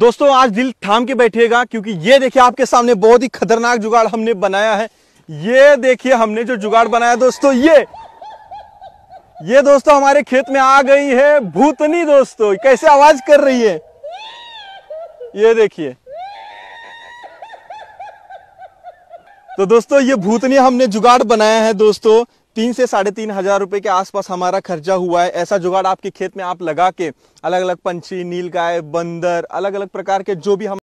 दोस्तों आज दिल थाम के बैठिएगा क्योंकि ये देखिए आपके सामने बहुत ही खतरनाक जुगाड़ हमने बनाया है ये देखिए हमने जो जुगाड़ बनाया दोस्तों ये ये दोस्तों हमारे खेत में आ गई है भूतनी दोस्तों कैसे आवाज कर रही है ये देखिए तो दोस्तों ये भूतनी हमने जुगाड़ बनाया है दोस्तों तीन से साढ़े तीन हजार रुपए के आसपास हमारा खर्चा हुआ है ऐसा जुगाड़ आपके खेत में आप लगा के अलग अलग पंछी नीलगाय बंदर अलग अलग प्रकार के जो भी हम